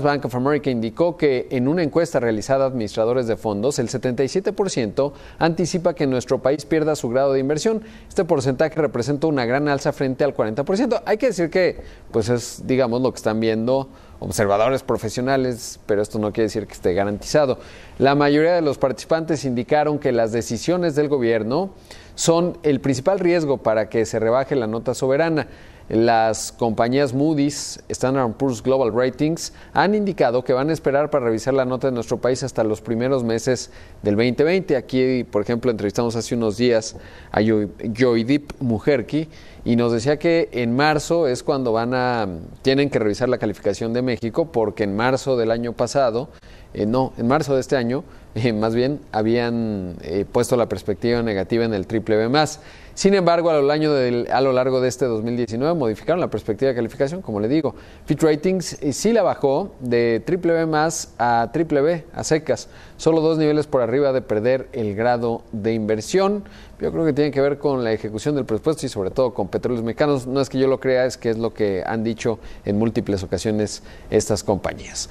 Bank of America indicó que en una encuesta realizada a administradores de fondos, el 77% anticipa que nuestro país pierda su grado de inversión. Este porcentaje representa una gran alza frente al 40%. Hay que decir que, pues es, digamos, lo que están viendo observadores profesionales, pero esto no quiere decir que esté garantizado. La mayoría de los participantes indicaron que las decisiones del gobierno son el principal riesgo para que se rebaje la nota soberana. Las compañías Moody's, Standard Poor's Global Ratings han indicado que van a esperar para revisar la nota de nuestro país hasta los primeros meses del 2020. Aquí, por ejemplo, entrevistamos hace unos días a Joydeep Mujerki y nos decía que en marzo es cuando van a tienen que revisar la calificación de México porque en marzo del año pasado, eh, no, en marzo de este año, eh, más bien habían eh, puesto la perspectiva negativa en el triple B más. Sin embargo, a lo, largo a lo largo de este 2019 modificaron la perspectiva de calificación, como le digo. Fitch Ratings eh, sí la bajó de triple más a triple B a secas, solo dos niveles por arriba de perder el grado de inversión. Yo creo que tiene que ver con la ejecución del presupuesto y sobre todo con petróleos mexicanos. No es que yo lo crea, es que es lo que han dicho en múltiples ocasiones estas compañías.